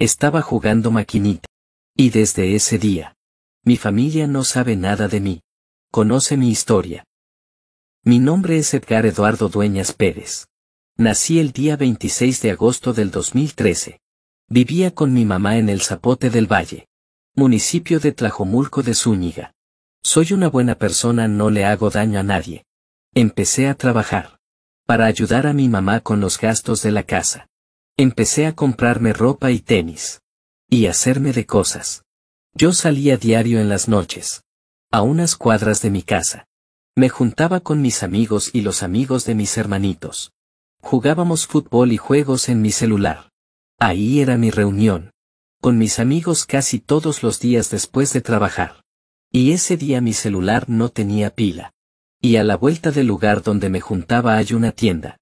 Estaba jugando maquinita. Y desde ese día. Mi familia no sabe nada de mí. Conoce mi historia. Mi nombre es Edgar Eduardo Dueñas Pérez. Nací el día 26 de agosto del 2013. Vivía con mi mamá en el Zapote del Valle. Municipio de Tlajomulco de Zúñiga. Soy una buena persona, no le hago daño a nadie. Empecé a trabajar. Para ayudar a mi mamá con los gastos de la casa. Empecé a comprarme ropa y tenis. Y hacerme de cosas. Yo salía diario en las noches. A unas cuadras de mi casa. Me juntaba con mis amigos y los amigos de mis hermanitos. Jugábamos fútbol y juegos en mi celular. Ahí era mi reunión. Con mis amigos casi todos los días después de trabajar. Y ese día mi celular no tenía pila. Y a la vuelta del lugar donde me juntaba hay una tienda.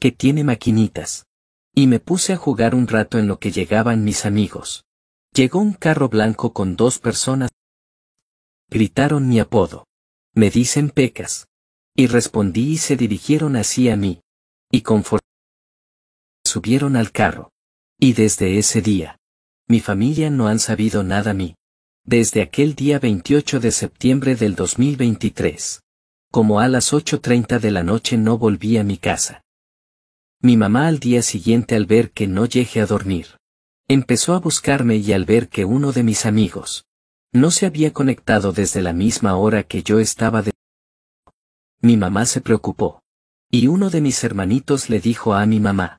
Que tiene maquinitas. Y me puse a jugar un rato en lo que llegaban mis amigos. Llegó un carro blanco con dos personas. Gritaron mi apodo. Me dicen pecas. Y respondí y se dirigieron hacia mí. Y conforme subieron al carro. Y desde ese día, mi familia no han sabido nada a mí. Desde aquel día 28 de septiembre del 2023. Como a las 8.30 de la noche no volví a mi casa. Mi mamá al día siguiente al ver que no llegué a dormir. Empezó a buscarme y al ver que uno de mis amigos no se había conectado desde la misma hora que yo estaba de... Mi mamá se preocupó. Y uno de mis hermanitos le dijo a mi mamá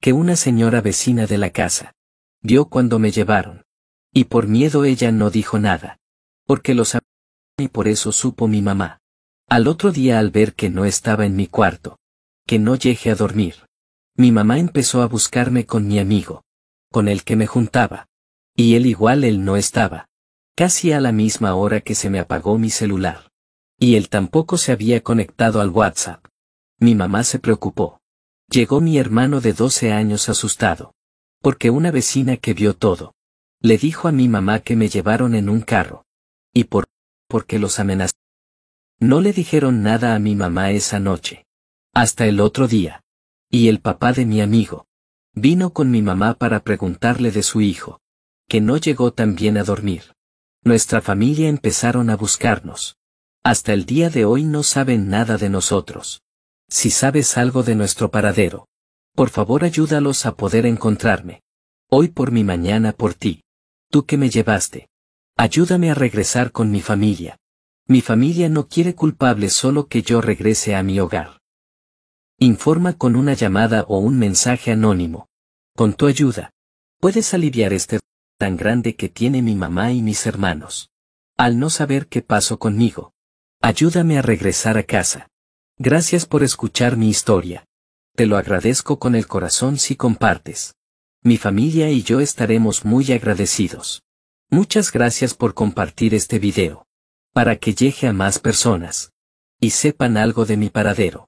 que una señora vecina de la casa vio cuando me llevaron. Y por miedo ella no dijo nada. Porque los y por eso supo mi mamá. Al otro día al ver que no estaba en mi cuarto, que no llegue a dormir. Mi mamá empezó a buscarme con mi amigo, con el que me juntaba. Y él igual él no estaba. Casi a la misma hora que se me apagó mi celular. Y él tampoco se había conectado al WhatsApp. Mi mamá se preocupó. Llegó mi hermano de 12 años asustado. Porque una vecina que vio todo. Le dijo a mi mamá que me llevaron en un carro. Y por... porque los amenazó. No le dijeron nada a mi mamá esa noche. Hasta el otro día. Y el papá de mi amigo. Vino con mi mamá para preguntarle de su hijo. Que no llegó tan bien a dormir. Nuestra familia empezaron a buscarnos. Hasta el día de hoy no saben nada de nosotros. Si sabes algo de nuestro paradero. Por favor ayúdalos a poder encontrarme. Hoy por mi mañana por ti. Tú que me llevaste. Ayúdame a regresar con mi familia. Mi familia no quiere culpable, solo que yo regrese a mi hogar. Informa con una llamada o un mensaje anónimo. Con tu ayuda, puedes aliviar este tan grande que tiene mi mamá y mis hermanos. Al no saber qué pasó conmigo, ayúdame a regresar a casa. Gracias por escuchar mi historia. Te lo agradezco con el corazón si compartes. Mi familia y yo estaremos muy agradecidos. Muchas gracias por compartir este video. Para que llegue a más personas. Y sepan algo de mi paradero.